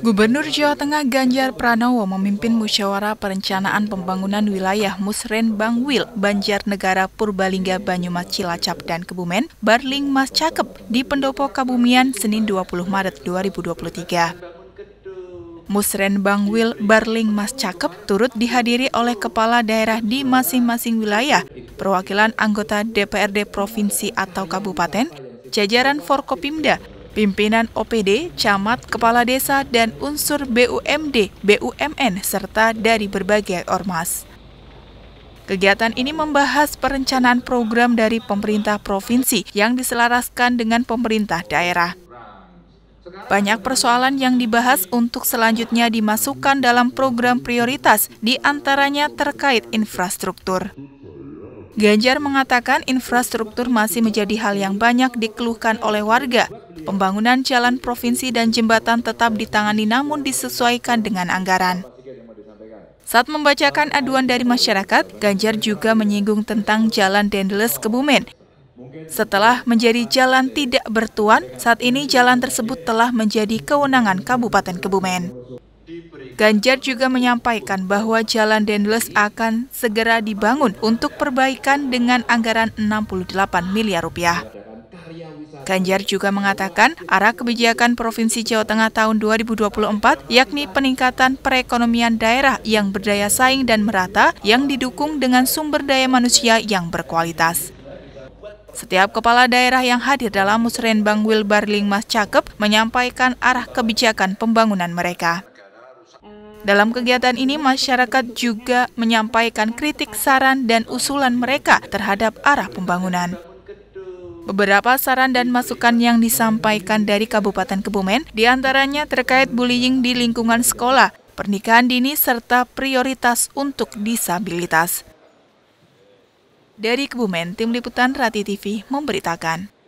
Gubernur Jawa Tengah Ganjar Pranowo memimpin musyawarah perencanaan pembangunan wilayah Musren Bangwil, Banjarnegara, Purbalingga, Banyumas, Cilacap, dan Kebumen, Barling Mas Cakep di Pendopo Kabumian, Senin 20 Maret 2023. Musren Bangwil Barling Mas Cakep turut dihadiri oleh kepala daerah di masing-masing wilayah, perwakilan anggota DPRD provinsi atau kabupaten, jajaran Forkopimda, Pimpinan OPD, camat, kepala desa, dan unsur BUMD, BUMN, serta dari berbagai ormas. Kegiatan ini membahas perencanaan program dari pemerintah provinsi yang diselaraskan dengan pemerintah daerah. Banyak persoalan yang dibahas untuk selanjutnya dimasukkan dalam program prioritas, diantaranya terkait infrastruktur. Ganjar mengatakan infrastruktur masih menjadi hal yang banyak dikeluhkan oleh warga, Pembangunan jalan provinsi dan jembatan tetap ditangani namun disesuaikan dengan anggaran. Saat membacakan aduan dari masyarakat, Ganjar juga menyinggung tentang jalan Dendles Kebumen. Setelah menjadi jalan tidak bertuan, saat ini jalan tersebut telah menjadi kewenangan Kabupaten Kebumen. Ganjar juga menyampaikan bahwa Jalan Dendles akan segera dibangun untuk perbaikan dengan anggaran 68 miliar rupiah. Ganjar juga mengatakan arah kebijakan Provinsi Jawa Tengah tahun 2024 yakni peningkatan perekonomian daerah yang berdaya saing dan merata yang didukung dengan sumber daya manusia yang berkualitas. Setiap kepala daerah yang hadir dalam Musrenbang Wilbarling Mas Cakep menyampaikan arah kebijakan pembangunan mereka. Dalam kegiatan ini, masyarakat juga menyampaikan kritik, saran, dan usulan mereka terhadap arah pembangunan. Beberapa saran dan masukan yang disampaikan dari Kabupaten Kebumen diantaranya terkait bullying di lingkungan sekolah, pernikahan dini, serta prioritas untuk disabilitas. Dari Kebumen, Tim Liputan Rati TV memberitakan.